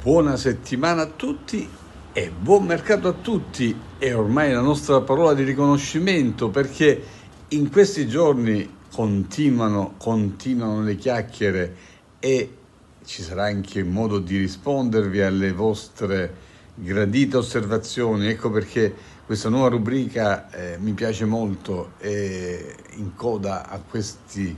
Buona settimana a tutti e buon mercato a tutti è ormai la nostra parola di riconoscimento perché in questi giorni continuano, continuano le chiacchiere e ci sarà anche modo di rispondervi alle vostre gradite osservazioni. Ecco perché questa nuova rubrica eh, mi piace molto e in coda a questi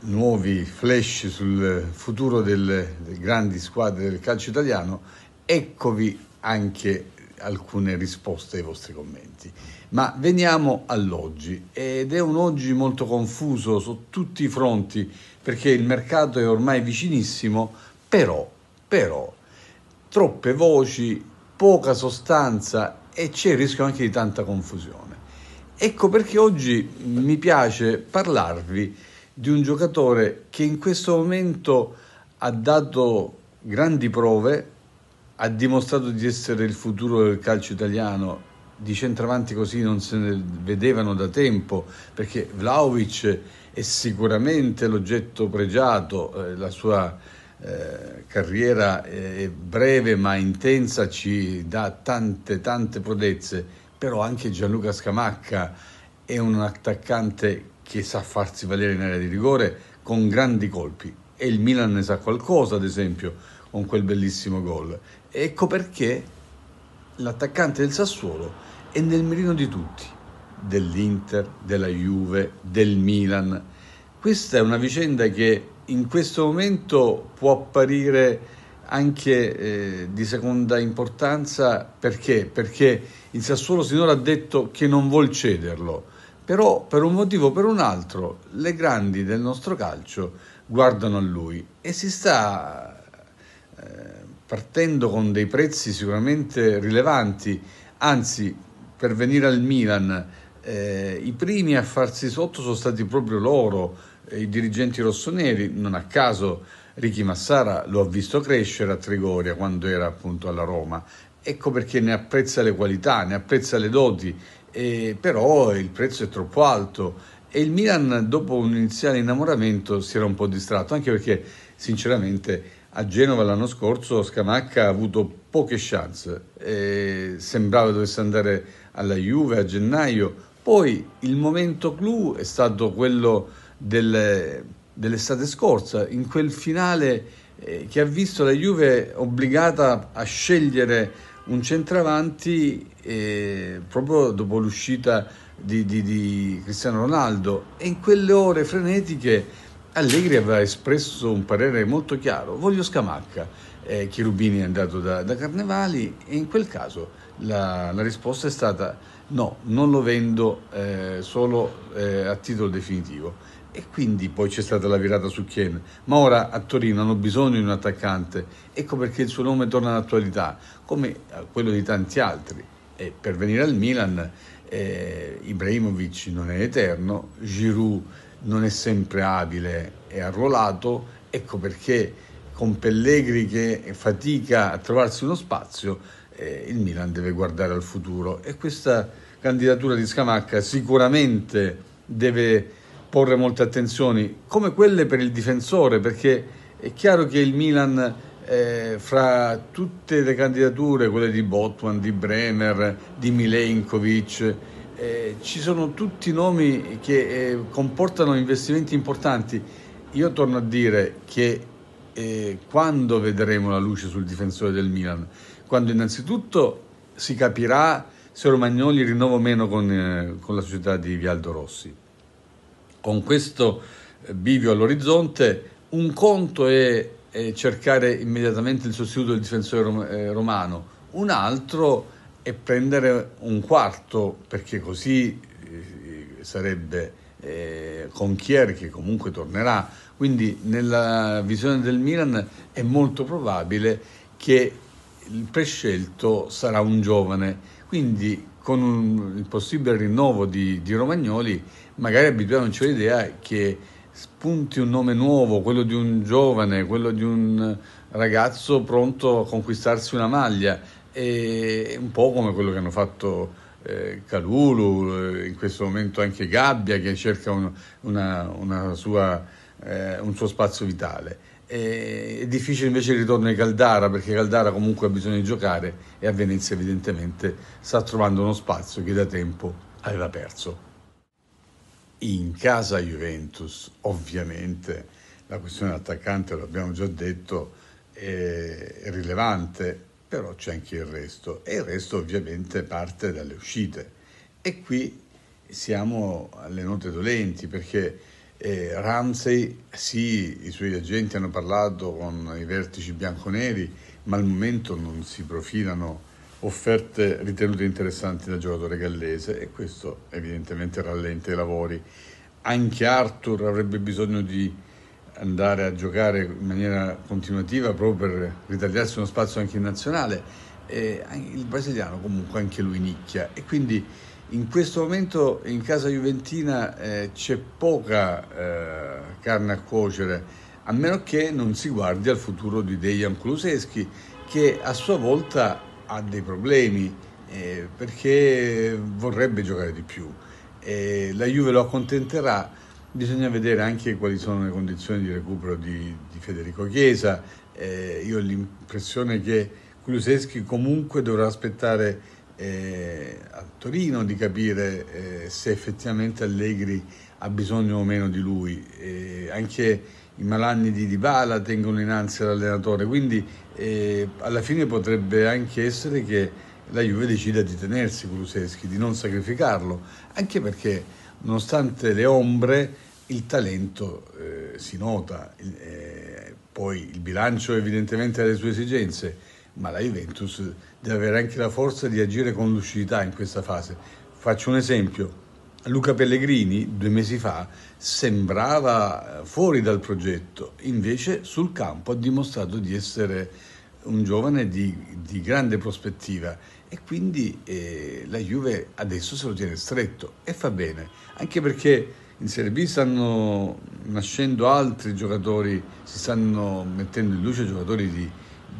nuovi flash sul futuro delle, delle grandi squadre del calcio italiano, eccovi anche alcune risposte ai vostri commenti. Ma veniamo all'oggi ed è un oggi molto confuso su tutti i fronti perché il mercato è ormai vicinissimo, però, però, troppe voci, poca sostanza e c'è il rischio anche di tanta confusione. Ecco perché oggi mi piace parlarvi di un giocatore che in questo momento ha dato grandi prove ha dimostrato di essere il futuro del calcio italiano. Di centravanti così non se ne vedevano da tempo perché Vlaovic è sicuramente l'oggetto pregiato, eh, la sua eh, carriera è breve ma intensa ci dà tante tante prodezze, però anche Gianluca Scamacca è un attaccante che sa farsi valere in area di rigore con grandi colpi e il Milan ne sa qualcosa, ad esempio con quel bellissimo gol. Ecco perché l'attaccante del Sassuolo è nel mirino di tutti, dell'Inter, della Juve, del Milan. Questa è una vicenda che in questo momento può apparire anche eh, di seconda importanza perché? Perché il Sassuolo sinora ha detto che non vuol cederlo, però per un motivo o per un altro le grandi del nostro calcio guardano a lui e si sta eh, partendo con dei prezzi sicuramente rilevanti, anzi per venire al Milan eh, i primi a farsi sotto sono stati proprio loro, eh, i dirigenti rossoneri, non a caso Ricky Massara lo ha visto crescere a Trigoria quando era appunto alla Roma, ecco perché ne apprezza le qualità, ne apprezza le doti, eh, però il prezzo è troppo alto e il Milan dopo un iniziale innamoramento si era un po' distratto, anche perché sinceramente a Genova l'anno scorso Scamacca ha avuto poche chance, sembrava dovesse andare alla Juve a gennaio, poi il momento clou è stato quello del, dell'estate scorsa, in quel finale eh, che ha visto la Juve obbligata a scegliere un centravanti eh, proprio dopo l'uscita di, di, di Cristiano Ronaldo e in quelle ore frenetiche Allegri aveva espresso un parere molto chiaro, voglio Scamacca, eh, Chirubini è andato da, da, Carnevali e in quel caso la, la, risposta è stata no, non lo vendo eh, solo eh, a titolo definitivo. E quindi poi c'è stata la virata su Chien, ma ora a Torino hanno bisogno di un attaccante, ecco perché il suo nome torna all'attualità, come quello di tanti altri. E per venire al Milan, eh, Ibrahimovic non è eterno, Giroud non è sempre abile e arruolato, ecco perché con Pellegri che fatica a trovarsi uno spazio, eh, il Milan deve guardare al futuro e questa candidatura di Scamacca sicuramente deve porre molte attenzioni, come quelle per il difensore, perché è chiaro che il Milan eh, fra tutte le candidature, quelle di Botman, di Bremer, di Milenkovic, eh, ci sono tutti nomi che eh, comportano investimenti importanti. Io torno a dire che eh, quando vedremo la luce sul difensore del Milan? Quando innanzitutto si capirà se Romagnoli rinnova o meno con, eh, con la società di Vialdo Rossi. Con questo eh, bivio all'orizzonte, un conto è cercare immediatamente il sostituto del difensore eh, romano, un altro è e prendere un quarto, perché così eh, sarebbe eh, Conchier che comunque tornerà. Quindi nella visione del Milan è molto probabile che il prescelto sarà un giovane. Quindi con un, il possibile rinnovo di, di Romagnoli magari abituiamoci all'idea che spunti un nome nuovo, quello di un giovane, quello di un ragazzo pronto a conquistarsi una maglia e un po' come quello che hanno fatto eh, Calulu, eh, in questo momento anche Gabbia che cerca un, una, una sua, eh, un suo spazio vitale. E, è difficile invece il ritorno di Caldara perché Caldara comunque ha bisogno di giocare e a Venezia evidentemente sta trovando uno spazio che da tempo aveva perso. In casa Juventus ovviamente la questione dell'attaccante, l'abbiamo già detto, è rilevante però c'è anche il resto e il resto ovviamente parte dalle uscite. E qui siamo alle note dolenti perché eh, Ramsey, sì, i suoi agenti hanno parlato con i vertici bianconeri, ma al momento non si profilano offerte ritenute interessanti dal giocatore gallese e questo evidentemente rallenta i lavori. Anche Arthur avrebbe bisogno di andare a giocare in maniera continuativa proprio per ritagliarsi uno spazio anche in nazionale. E il brasiliano comunque anche lui nicchia e quindi in questo momento in casa Juventina eh, c'è poca eh, carne a cuocere a meno che non si guardi al futuro di Dejan Kuluseschi che a sua volta ha dei problemi eh, perché vorrebbe giocare di più la Juve lo accontenterà Bisogna vedere anche quali sono le condizioni di recupero di, di Federico Chiesa. Eh, io ho l'impressione che Kuluseschi comunque dovrà aspettare eh, a Torino di capire eh, se effettivamente Allegri ha bisogno o meno di lui. Eh, anche i malanni di Dybala tengono in ansia l'allenatore, quindi eh, alla fine potrebbe anche essere che la Juve decida di tenersi Kuluseschi, di non sacrificarlo, anche perché nonostante le ombre, il talento eh, si nota, eh, poi il bilancio evidentemente ha le sue esigenze, ma la Juventus deve avere anche la forza di agire con lucidità in questa fase. Faccio un esempio, Luca Pellegrini due mesi fa sembrava eh, fuori dal progetto, invece sul campo ha dimostrato di essere un giovane di, di grande prospettiva e quindi eh, la Juve adesso se lo tiene stretto e fa bene, anche perché in Serie B stanno nascendo altri giocatori, si stanno mettendo in luce giocatori di,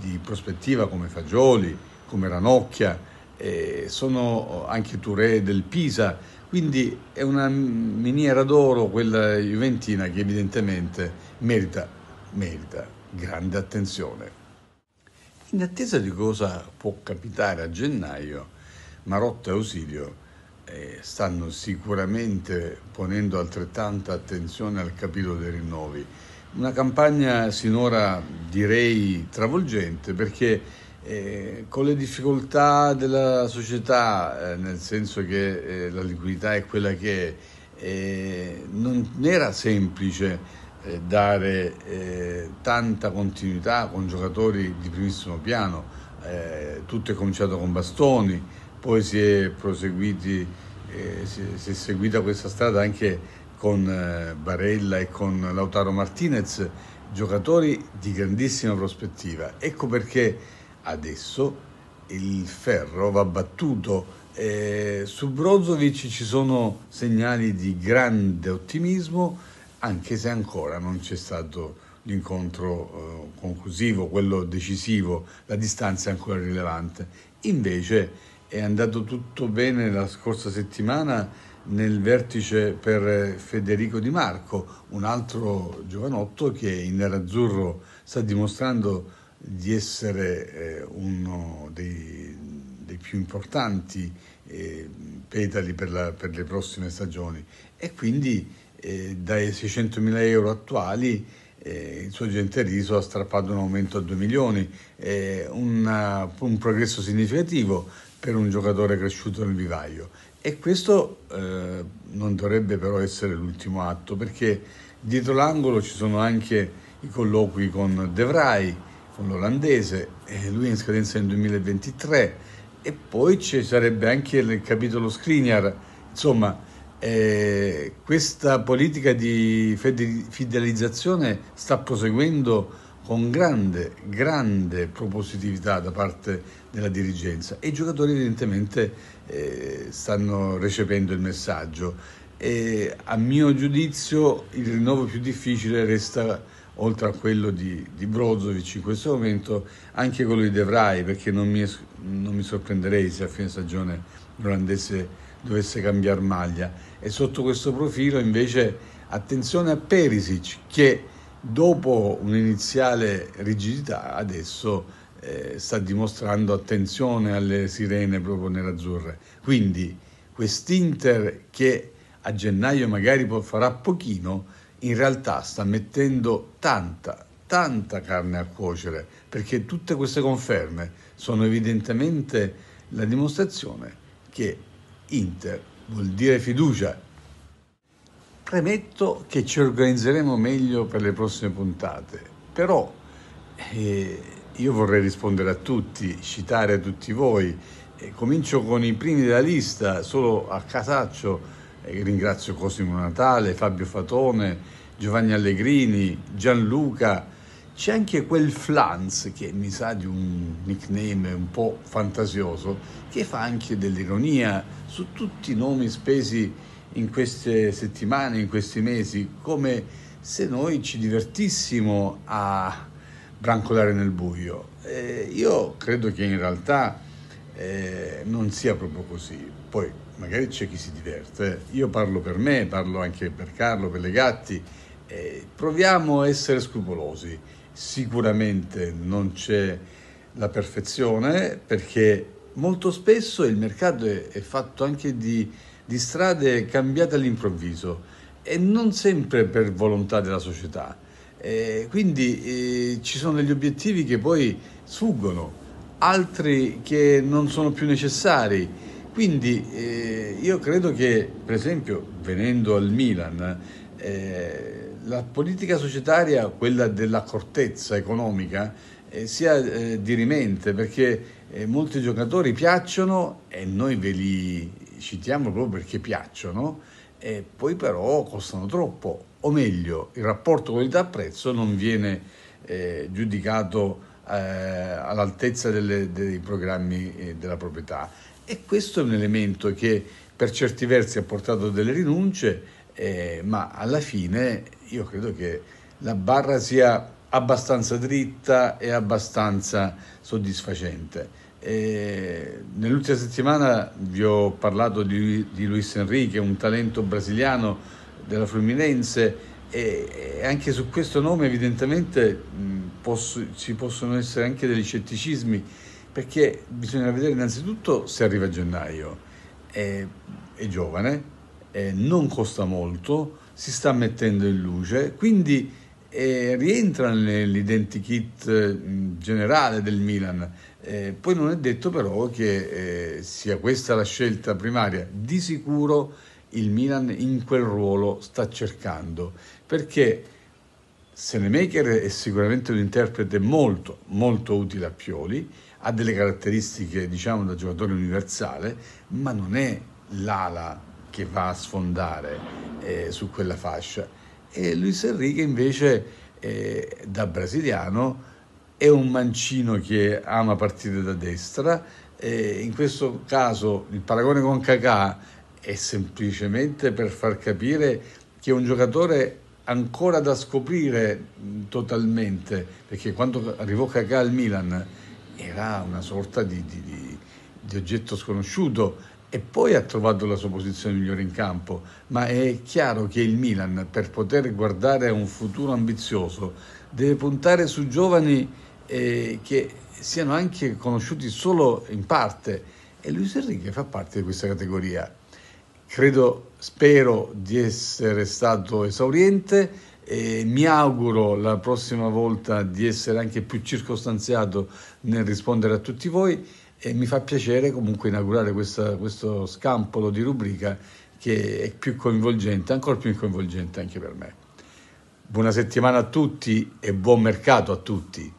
di prospettiva come Fagioli, come Ranocchia, eh, sono anche Touré del Pisa, quindi è una miniera d'oro quella juventina che evidentemente merita, merita grande attenzione. In attesa di cosa può capitare a gennaio, Marotta e Ausilio eh, stanno sicuramente ponendo altrettanta attenzione al capitolo dei rinnovi. Una campagna sinora direi travolgente perché eh, con le difficoltà della società, eh, nel senso che eh, la liquidità è quella che è, eh, non era semplice eh, dare eh, tanta continuità con giocatori di primissimo piano. Eh, tutto è cominciato con Bastoni, poi si è, proseguiti, eh, si, si è seguita questa strada anche con Barella e con Lautaro Martinez, giocatori di grandissima prospettiva. Ecco perché adesso il ferro va battuto. Eh, su Brozovic ci sono segnali di grande ottimismo anche se ancora non c'è stato l'incontro eh, conclusivo, quello decisivo, la distanza è ancora rilevante. Invece è andato tutto bene la scorsa settimana nel vertice per Federico Di Marco, un altro giovanotto che in nerazzurro sta dimostrando di essere eh, uno dei, dei, più importanti eh, petali per, la, per, le prossime stagioni e quindi eh, dai 600.000 euro attuali eh, il suo riso ha strappato un aumento a 2 milioni, eh, una, uh, un progresso significativo per un giocatore cresciuto nel vivaio. E questo eh, non dovrebbe però essere l'ultimo atto, perché dietro l'angolo ci sono anche i colloqui con De Vrij, con l'olandese, lui è in scadenza nel 2023, e poi ci sarebbe anche il capitolo Skriniar, insomma eh, questa politica di fidelizzazione sta proseguendo con grande, grande propositività da parte della dirigenza e i giocatori evidentemente eh, stanno recependo il messaggio. E, a mio giudizio il rinnovo più difficile resta oltre a quello di, di Brozovic in questo momento anche quello di De Vrij perché non mi, non mi sorprenderei se a fine stagione non rendesse dovesse cambiare maglia e sotto questo profilo invece attenzione a Perisic che dopo un'iniziale rigidità adesso eh, sta dimostrando attenzione alle sirene proprio nerazzurre. Quindi quest'Inter che a gennaio magari farà pochino, in realtà sta mettendo tanta, tanta carne a cuocere, perché tutte queste conferme sono evidentemente la dimostrazione che Inter vuol dire fiducia. Premetto che ci organizzeremo meglio per le prossime puntate, però eh, io vorrei rispondere a tutti, citare a tutti voi. Eh, comincio con i primi della lista, solo a casaccio. Eh, ringrazio Cosimo Natale, Fabio Fatone, Giovanni Allegrini, Gianluca. C'è anche quel Flans, che mi sa di un nickname un po' fantasioso, che fa anche dell'ironia, su tutti i nomi spesi in queste settimane, in questi mesi, come se noi ci divertissimo a brancolare nel buio. Eh, io credo che in realtà eh, non sia proprio così. Poi magari c'è chi si diverte. Io parlo per me, parlo anche per Carlo, per Legatti. Eh, proviamo a essere scrupolosi. Sicuramente non c'è la perfezione perché molto spesso il mercato è, è fatto anche di, di strade cambiate all'improvviso e non sempre per volontà della società. Eh, quindi eh, ci sono degli obiettivi che poi sfuggono, altri che non sono più necessari. Quindi eh, io credo che, per esempio, venendo al Milan, eh, la politica societaria, quella dell'accortezza economica, eh, sia eh, dirimente perché eh, molti giocatori piacciono e noi ve li citiamo proprio perché piacciono, e poi però costano troppo, o meglio, il rapporto qualità-prezzo non viene eh, giudicato eh, all'altezza delle, dei programmi eh, della proprietà. E questo è un elemento che per certi versi ha portato delle rinunce, eh, ma alla fine io credo che la barra sia abbastanza dritta e abbastanza soddisfacente. E nell'ultima settimana vi ho parlato di, di Luis Enrique, un talento brasiliano della Fluminense e, e anche su questo nome evidentemente mh, posso, ci possono essere anche degli scetticismi perché bisogna vedere innanzitutto se arriva a gennaio, è, è giovane, è, non costa molto, si sta mettendo in luce, quindi eh, rientra nell'identikit mm, generale del Milan. Eh, poi non è detto però che eh, sia questa la scelta primaria. Di sicuro il Milan in quel ruolo sta cercando, perché Senemaker è sicuramente un interprete molto, molto utile a Pioli, ha delle caratteristiche, diciamo, da giocatore universale, ma non è l'ala che va a sfondare eh, su quella fascia e Luis Enrique invece eh, da brasiliano è un mancino che ama partire da destra. Eh, in questo caso il paragone con Kakà è semplicemente per far capire che è un giocatore ancora da scoprire mm, totalmente, perché quando arrivò Kakà al Milan era una sorta di, di, di, di oggetto sconosciuto e poi ha trovato la sua posizione migliore in campo, ma è chiaro che il Milan, per poter guardare a un futuro ambizioso, deve puntare su giovani eh, che siano anche conosciuti solo in parte e Luis Enrique fa parte di questa categoria. Credo, spero di essere stato esauriente e mi auguro la prossima volta di essere anche più circostanziato nel rispondere a tutti voi e mi fa piacere comunque inaugurare questa, questo scampolo di rubrica che è più coinvolgente, ancora più coinvolgente anche per me. Buona settimana a tutti e buon mercato a tutti.